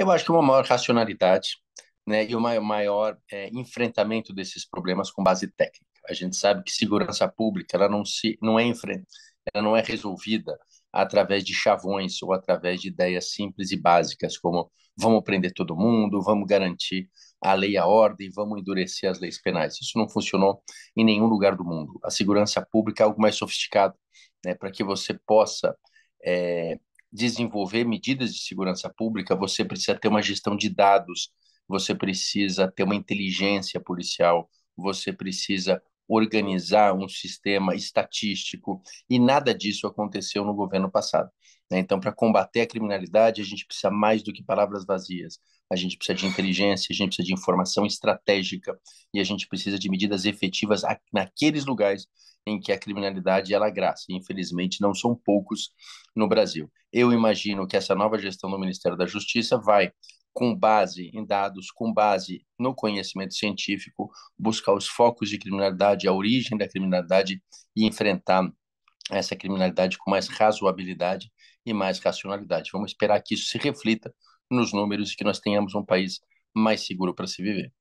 Eu acho que uma maior racionalidade né, e um maior é, enfrentamento desses problemas com base técnica. A gente sabe que segurança pública ela não, se, não, é, enfrenta, ela não é resolvida através de chavões ou através de ideias simples e básicas, como vamos prender todo mundo, vamos garantir a lei e a ordem, vamos endurecer as leis penais. Isso não funcionou em nenhum lugar do mundo. A segurança pública é algo mais sofisticado, né, para que você possa é, desenvolver medidas de segurança pública, você precisa ter uma gestão de dados, você precisa ter uma inteligência policial, você precisa organizar um sistema estatístico, e nada disso aconteceu no governo passado. Né? Então, para combater a criminalidade, a gente precisa mais do que palavras vazias. A gente precisa de inteligência, a gente precisa de informação estratégica e a gente precisa de medidas efetivas naqueles lugares em que a criminalidade ela graça. Infelizmente, não são poucos no Brasil. Eu imagino que essa nova gestão do Ministério da Justiça vai com base em dados, com base no conhecimento científico, buscar os focos de criminalidade, a origem da criminalidade e enfrentar essa criminalidade com mais razoabilidade e mais racionalidade. Vamos esperar que isso se reflita nos números e que nós tenhamos um país mais seguro para se viver.